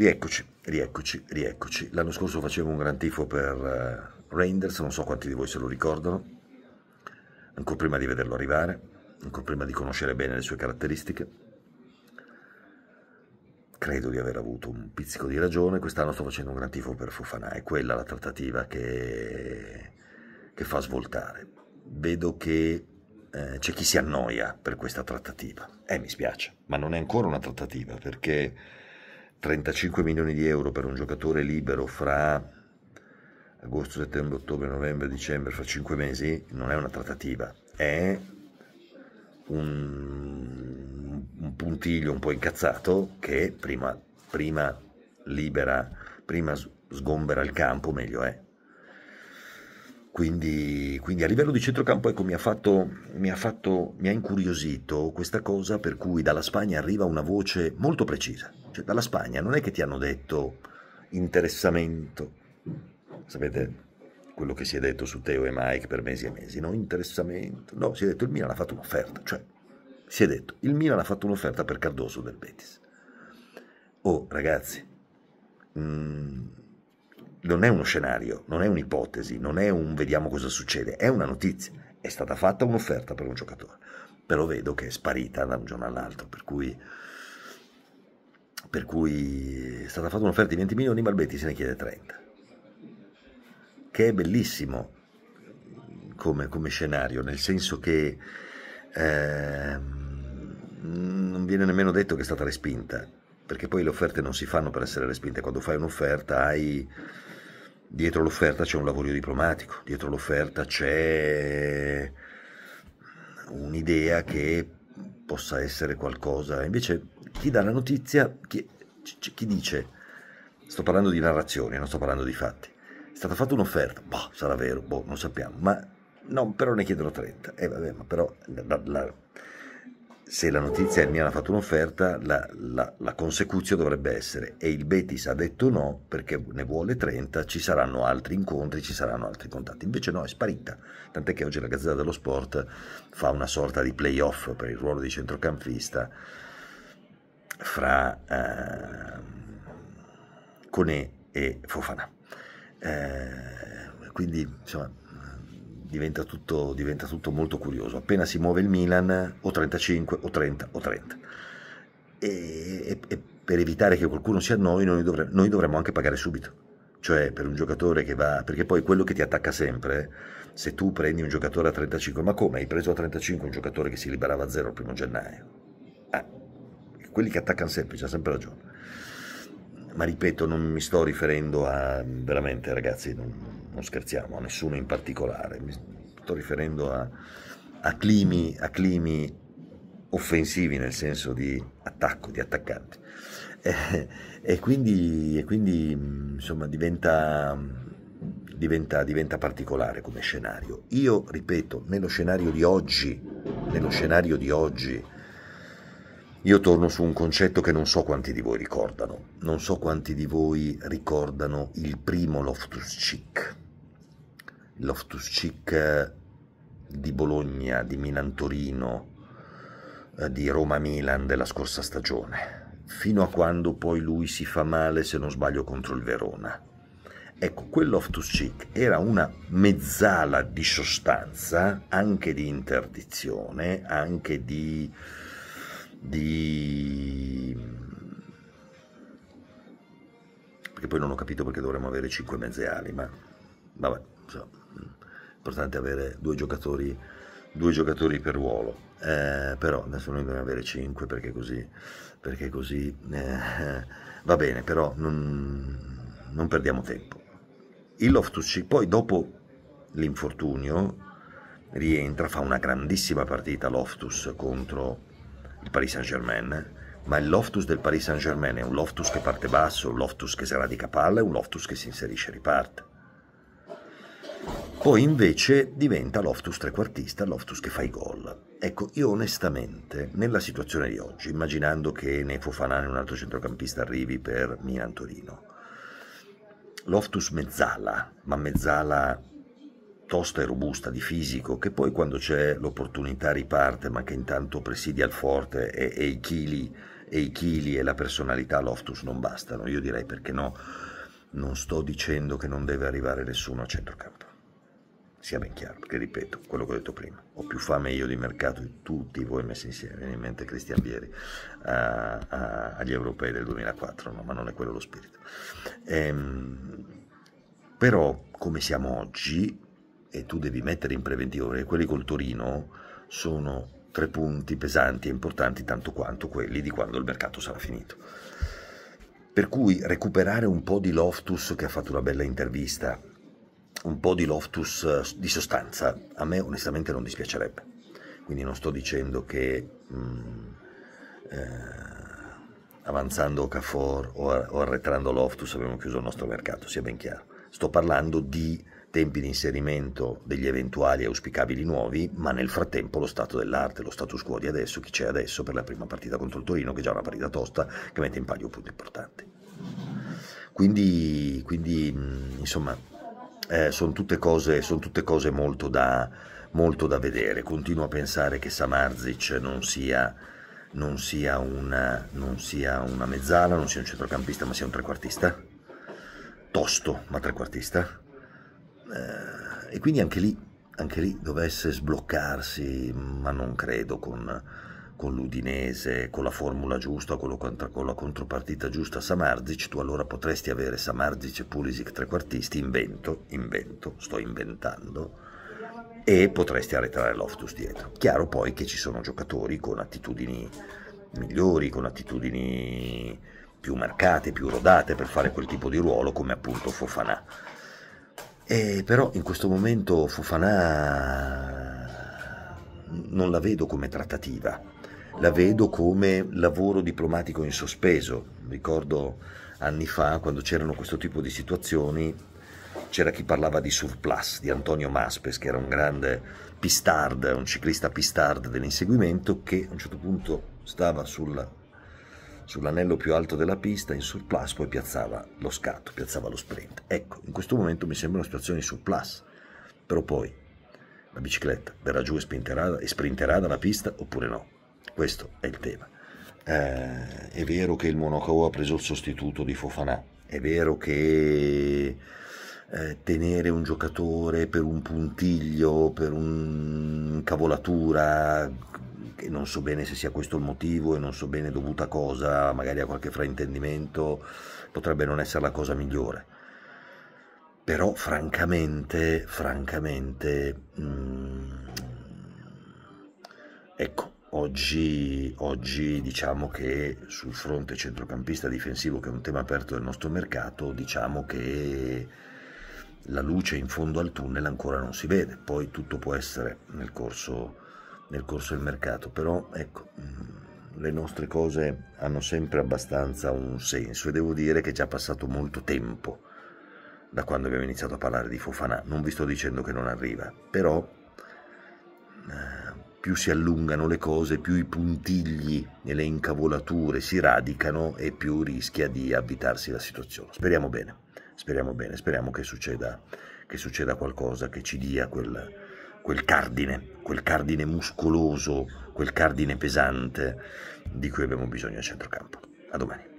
Rieccoci, rieccoci, rieccoci. L'anno scorso facevo un gran tifo per uh, Reinders, non so quanti di voi se lo ricordano, ancora prima di vederlo arrivare, ancora prima di conoscere bene le sue caratteristiche. Credo di aver avuto un pizzico di ragione, quest'anno sto facendo un gran tifo per Fofana, è quella la trattativa che, che fa svoltare. Vedo che eh, c'è chi si annoia per questa trattativa, e eh, mi spiace, ma non è ancora una trattativa perché 35 milioni di euro per un giocatore libero fra agosto, settembre, ottobre, novembre, dicembre, fra 5 mesi, non è una trattativa, è un, un puntiglio un po' incazzato che prima, prima libera, prima sgombera il campo, meglio è. Quindi, quindi, a livello di centrocampo ecco, mi, ha fatto, mi, ha fatto, mi ha incuriosito questa cosa per cui dalla Spagna arriva una voce molto precisa. Cioè, dalla Spagna non è che ti hanno detto interessamento, sapete quello che si è detto su Teo e Mike per mesi e mesi, no? Interessamento, no, si è detto il Milan ha fatto un'offerta, cioè si è detto il Milan ha fatto un'offerta per Cardoso del Betis. Oh ragazzi, mh, mm, non è uno scenario, non è un'ipotesi, non è un vediamo cosa succede, è una notizia. È stata fatta un'offerta per un giocatore, però vedo che è sparita da un giorno all'altro, per cui, per cui è stata fatta un'offerta di 20 milioni, Barbetti se ne chiede 30, che è bellissimo come, come scenario, nel senso che eh, non viene nemmeno detto che è stata respinta perché poi le offerte non si fanno per essere respinte, quando fai un'offerta hai... dietro l'offerta c'è un lavoro diplomatico, dietro l'offerta c'è un'idea che possa essere qualcosa, invece chi dà la notizia, chi, chi dice, sto parlando di narrazioni, non sto parlando di fatti, è stata fatta un'offerta, boh, sarà vero, boh, non sappiamo, ma no, però ne chiedono 30, e eh, vabbè, ma però la, la, se la notizia è mi hanno fatto un'offerta, la, la, la dovrebbe essere e il Betis ha detto no perché ne vuole 30, ci saranno altri incontri, ci saranno altri contatti. Invece no, è sparita, tant'è che oggi la Gazzetta dello Sport fa una sorta di playoff per il ruolo di centrocampista fra eh, Conè e Fofana. Eh, quindi insomma diventa tutto, diventa tutto molto curioso. Appena si muove il Milan, o 35, o 30, o 30. E, e, e, per evitare che qualcuno sia annoi noi, dovre, noi, dovremmo anche pagare subito cioè per un giocatore che va perché poi quello che ti attacca sempre se tu prendi un giocatore a 35 ma come hai preso a 35 un giocatore che si liberava a zero il primo gennaio ah, quelli che attaccano sempre c'ha sempre ragione ma ripeto, non mi sto riferendo a veramente ragazzi, non, non scherziamo, a nessuno in particolare, mi sto riferendo a, a, climi, a climi offensivi nel senso di attacco, di attaccanti. E, eh, e, quindi, e quindi, insomma, diventa, diventa, diventa particolare come scenario. Io ripeto, nello scenario di oggi, nello scenario di oggi, io torno su un concetto che non so quanti di voi ricordano. Non so quanti di voi ricordano il primo Loftus Cheek. Loftus Cheek eh, di Bologna, di Milan Torino, eh, di Roma Milan della scorsa stagione, fino a quando poi lui si fa male, se non sbaglio, contro il Verona. Ecco, quell'Oftus Cheek era una mezzala di sostanza, anche di interdizione, anche di di... perché poi non ho capito perché dovremmo avere 5 mezze ali, ma vabbè, so. Mm, importante avere due giocatori, due giocatori per ruolo. Eh, però adesso noi dobbiamo avere 5 perché così, perché così eh, va bene, però non, non perdiamo tempo. Il Loftus poi dopo l'infortunio rientra, fa una grandissima partita Loftus contro il Paris Saint-Germain, ma il loftus del Paris Saint-Germain è un loftus che parte basso, un loftus che si radica palla e un loftus che si inserisce e riparte. Poi invece diventa loftus trequartista, loftus che fa i gol. Ecco, io onestamente, nella situazione di oggi, immaginando che ne Fofanane un altro centrocampista arrivi per Milan-Torino, loftus mezzala, ma mezzala tosta e robusta di fisico, che poi quando c'è l'opportunità riparte, ma che intanto presidia il forte e, e, i chili, e i chili e la personalità Loftus non bastano. Io direi perché no, non sto dicendo che non deve arrivare nessuno a centrocampo. Sia ben chiaro, perché ripeto quello che ho detto prima, ho più fame io di mercato di tutti voi messi insieme, viene in mente Cristian Vieri, a, a, agli europei del 2004, no? ma non è quello lo spirito. Ehm, però come siamo oggi, e tu devi mettere in preventivo, perché quelli col Torino sono tre punti pesanti e importanti tanto quanto quelli di quando il mercato sarà finito. Per cui recuperare un po' di Loftus che ha fatto una bella intervista, un po' di Loftus eh, di sostanza, a me onestamente non dispiacerebbe. Quindi non sto dicendo che mh, mm, eh, avanzando Cafor o, arretrando Loftus abbiamo chiuso il nostro mercato, sia ben chiaro. Sto parlando di tempi di inserimento degli eventuali auspicabili nuovi, ma nel frattempo lo stato dell'arte, lo status quo di adesso, chi c'è adesso per la prima partita contro il Torino, che è già una partita tosta, che mette in palio un punto importante. Quindi, quindi mm, insomma, eh, sono tutte, son tutte cose, molto da, molto da vedere. Continuo a pensare che Samarzic non sia non sia, una, non sia una mezzala, non sia un centrocampista, ma sia un trequartista. Tosto, ma trequartista e quindi anche lì, anche lì dovesse sbloccarsi, ma non credo con, con l'Udinese, con la formula giusta, con, lo, con la contropartita giusta Samarzic, tu allora potresti avere Samarzic e Pulisic trequartisti, invento, invento, sto inventando, e potresti arretrare Loftus dietro. Chiaro poi che ci sono giocatori con attitudini migliori, con attitudini più marcate, più rodate per fare quel tipo di ruolo come appunto Fofanà. E eh, però in questo momento Fofanà non la vedo come trattativa, la vedo come lavoro diplomatico in sospeso. Ricordo anni fa, quando c'erano questo tipo di situazioni, c'era chi parlava di surplus di Antonio Maspes, che era un grande pistard, un ciclista pistard dell'inseguimento, che a un certo punto stava sulla sull'anello più alto della pista in surplus poi piazzava lo scatto, piazzava lo sprint. Ecco, in questo momento mi sembra una situazione di surplus, però poi la bicicletta verrà giù e sprinterà, e sprinterà dalla pista oppure no? Questo è il tema. Eh, è vero che il Monaco ha preso il sostituto di Fofanà, è vero che eh, tenere un giocatore per un puntiglio, per cavolatura che non so bene se sia questo il motivo e non so bene dovuta cosa, magari a qualche fraintendimento, potrebbe non essere la cosa migliore. Però francamente, francamente, mh, mm, ecco, Oggi, oggi, diciamo che sul fronte centrocampista difensivo, che è un tema aperto del nostro mercato, diciamo che la luce in fondo al tunnel ancora non si vede, poi tutto può essere nel corso nel corso del mercato, però ecco, mm, le nostre cose hanno sempre abbastanza un senso e devo dire che è già passato molto tempo da quando abbiamo iniziato a parlare di Fofana, non vi sto dicendo che non arriva, però eh, più si allungano le cose, più i puntigli e le incavolature si radicano e più rischia di abitarsi la situazione. Speriamo bene, speriamo bene, speriamo che succeda, che succeda qualcosa che ci dia quel quel cardine, quel cardine muscoloso, quel cardine pesante di cui abbiamo bisogno a centrocampo. A domani.